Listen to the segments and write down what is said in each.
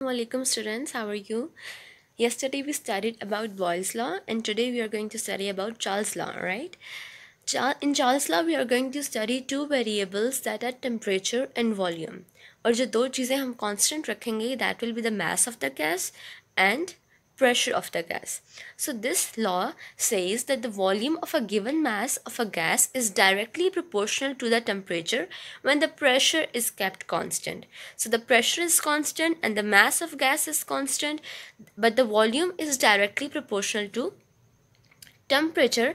Assalamualaikum students, how are you? Yesterday we studied about Boyle's law and today we are going to study about Charles law, right? In Charles law we are going to study two variables that are temperature and volume. और जो दो चीज़ें हम constant that will be the mass of the gas and pressure of the gas. So this law says that the volume of a given mass of a gas is directly proportional to the temperature when the pressure is kept constant. So the pressure is constant and the mass of gas is constant but the volume is directly proportional to temperature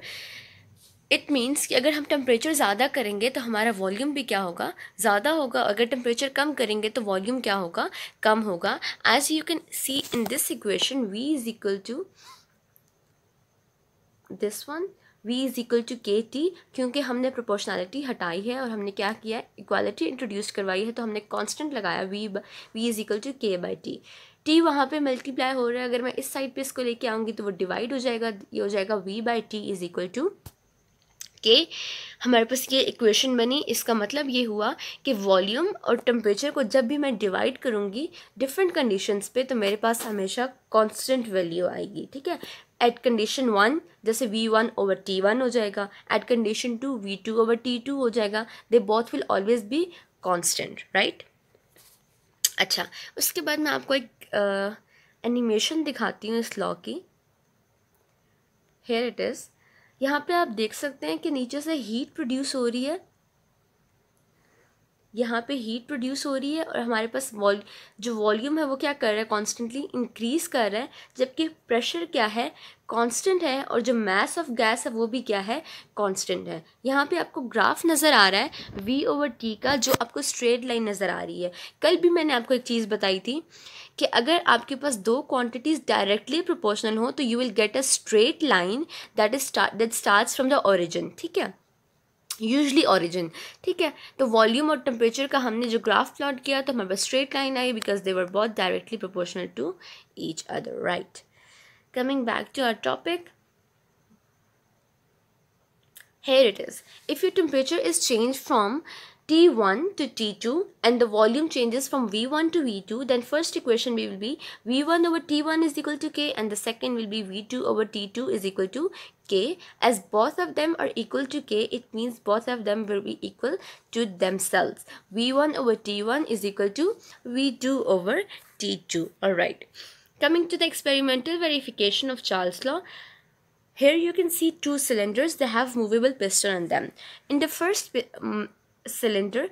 it means कि अगर हम temperature ज़्यादा करेंगे तो हमारा volume भी क्या होगा ज़्यादा होगा अगर टेम्परेचर कम करेंगे तो वॉल्यूम क्या होगा कम होगा as you can see in this equation V is equal to this one V is equal to K T क्योंकि हमने प्रोपोर्शनैलिटी हटाई है और हमने क्या किया है इक्वालिटी इंट्रोड्यूस करवाई है तो हमने कॉन्स्टेंट लगाया V V is equal to K by T T वहाँ पे मल्टीप्लाई हो रहा है अगर मैं इस साइड पे इसको लेके आऊँगी तो वो डिवाइड हो जाएगा ये हो जाएगा V by T is equal to K हमारे पास ये इक्वेशन बनी इसका मतलब ये हुआ कि वॉल्यूम और टेम्परेचर को जब भी मैं डिवाइड करूँगी डिफरेंट कंडीशंस पे तो मेरे पास हमेशा कांस्टेंट वैल्यू आएगी ठीक है एट कंडीशन वन जैसे V one over T one हो जाएगा at condition two V two over T two हो जाएगा they both will always be constant right अच्छा उसके बाद मैं आपको एक एनिमेशन uh, दिखाती हूँ इस लॉ की हेयर इट इज़ यहाँ पे आप देख सकते हैं कि नीचे से हीट प्रोड्यूस हो रही है यहाँ पे हीट प्रोड्यूस हो रही है और हमारे पास वॉल जो वॉल्यूम है वो क्या कर रहा है कॉन्स्टेंटली इंक्रीज़ कर रहा है जबकि प्रेशर क्या है कांस्टेंट है और जो मास ऑफ गैस है वो भी क्या है कांस्टेंट है यहाँ पे आपको ग्राफ नज़र आ रहा है वी ओवर टी का जो आपको स्ट्रेट लाइन नज़र आ रही है कल भी मैंने आपको एक चीज़ बताई थी कि अगर आपके पास दो क्वांटिटीज़ डायरेक्टली प्रोपोर्शनल हो तो you will get a straight line that is that start from the origin ठीक है यूजली ऑरिजिन ठीक है तो वॉल्यूम और टेम्परेचर का हमने जो ग्राफ प्लॉट किया तो हमारे पास स्ट्रेट लाइन आई because they were both directly proportional to each other right coming back to our topic here it is if you temperature is change from T1 to T2 and the volume changes from V1 to V2 then first equation will be V1 over T1 is equal to K and the second will be V2 over T2 is equal to K as both of them are equal to K it means both of them will be equal to themselves V1 over T1 is equal to V2 over T2 alright coming to the experimental verification of Charles law here you can see two cylinders they have movable piston on them in the first mm, cylinder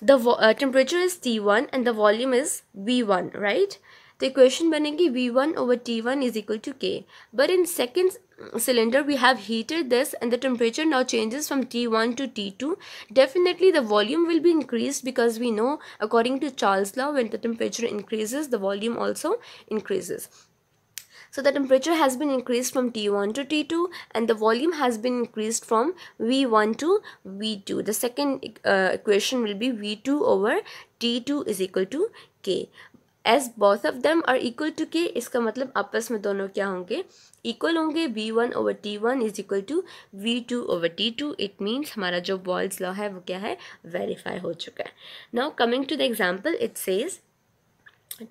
the uh, temperature is T1 and the volume is V1 right the equation banegi V1 over T1 is equal to K but in second cylinder we have heated this and the temperature now changes from T1 to T2 definitely the volume will be increased because we know according to Charles law when the temperature increases the volume also increases So the temperature has been increased from T1 to T2 and the volume has been increased from V1 to V2. The second uh, equation will be V2 over T2 is equal to K. As both of them are equal to K, इसका मतलब आपस में दोनों क्या होंगे Equal होंगे V1 over T1 is equal to V2 over T2. It means T two it means हमारा जो बॉल्स लॉ है वो क्या है वेरीफाई हो चुका है now coming to the example it says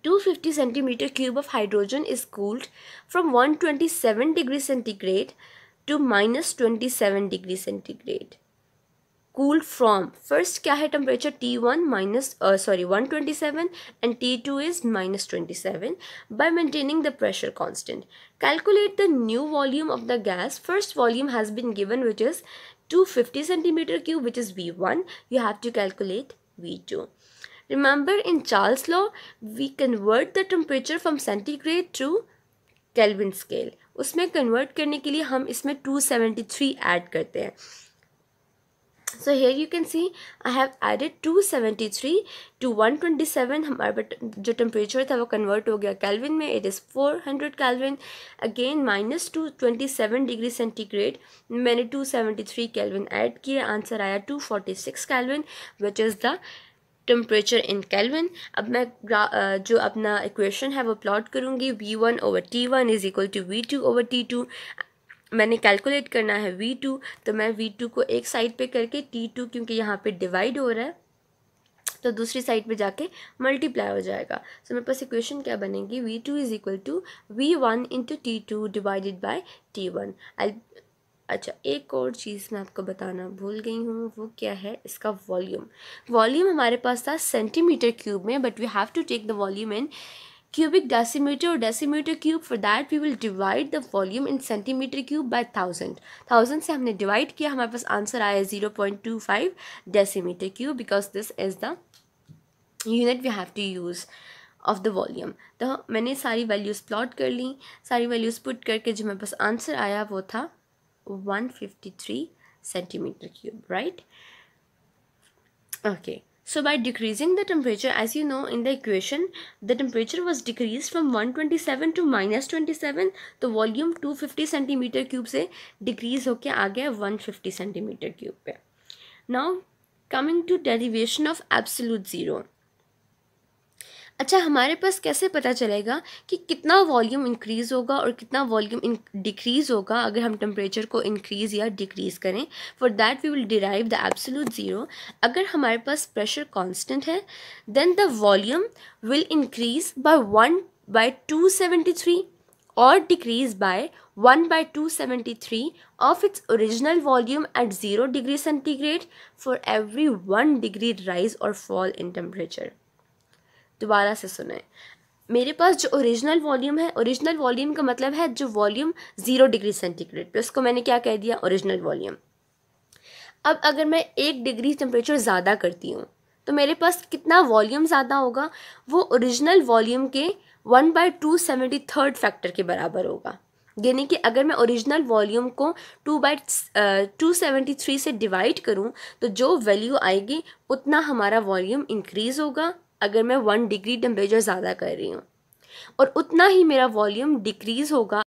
250 centimeter cube of hydrogen is cooled from 127 degree centigrade to minus 27 degree centigrade cooled from first kya hai temperature T1 minus uh, sorry 127 and T2 is minus 27 by maintaining the pressure constant. Calculate the new volume of the gas. First volume has been given which is 250 centimeter cube which is V1. You have to calculate V2. Remember in Charles' law, we convert the temperature from centigrade to Kelvin scale. उसमें convert करने के लिए हम इसमें 273 add करते हैं. So here you can see I have added 273 to 127 हमारे हमारा जो temperature था वो convert हो गया Kelvin में it is 400 Kelvin again minus 227 degree centigrade मैंने 273 Kelvin add किया answer आया 246 Kelvin which is the temperature in Kelvin अब मैं uh, जो अपना इक्वेशन है वो प्लॉट करूँगी V one over T one is equal to V two over T two मैंने कैलकुलेट करना है वी टू तो मैं वी टू को एक साइड पे करके टी टू क्योंकि यहाँ पे डिवाइड हो रहा है तो दूसरी साइड पे जाके मल्टीप्लाई हो जाएगा सो so, मेरे पास इक्वेशन क्या बनेगी V two is equal to V one into T two divided by T one आई अच्छा एक और चीज़ मैं आपको बताना भूल गई हूँ वो क्या है इसका वॉल्यूम वॉल्यूम हमारे पास था सेंटीमीटर क्यूब में but we have to take the volume in cubic decimetre और decimetre cube for that we will divide the volume in centimetre cube by thousand thousand से हमने डिवाइड किया हमारे पास आंसर आया zero point two five decimetre cube because this is the unit we have to use of the volume तो मैंने सारी values plot कर ली सारी वैल्यूज़ पुट करके जो मेरे पास आंसर आया वो था 153 centimeter cube right okay so by decreasing the temperature as you know in the equation the temperature was decreased from 127 to minus 27 The volume 250 centimeter cube say decrease Okay, uh 150 centimeter cube. Now, coming to derivation of absolute zero. अच्छा हमारे पास कैसे पता चलेगा कि कितना volume increase होगा और कितना वॉल्यूम डिक्रीज़ होगा अगर हम टेम्परेचर को इंक्रीज़ या डिक्रीज़ करें for that we will derive the absolute zero अगर हमारे पास प्रेशर कांस्टेंट है then the volume will increase by one by two seventy three by one by two seventy three of its original volume at zero degree centigrade for every one degree rise और fall in temperature दोबारा से सुने मेरे पास जो original volume है original volume का मतलब है जो वॉल्यूम ज़ीरो डिग्री सेंटीग्रेड पे उसको मैंने क्या कह दिया ओरिजिनल वॉल्यूम अब अगर मैं एक डिग्री टेम्परेचर ज़्यादा करती हूँ तो मेरे पास कितना वॉल्यूम ज़्यादा होगा वो ओरिजिनल वॉल्यूम के one by two seventy third factor के बराबर होगा यानी कि अगर मैं ओरिजिनल वॉल्यूम को two by two seventy three से डिवाइड करूँ तो जो वैल्यू आएगी उतना हमारा वॉल्यूम इंक्रीज़ होगा अगर मैं वन डिग्री टेम्परेचर ज़्यादा कर रही हूँ और उतना ही मेरा वॉल्यूम डिक्रीज़ होगा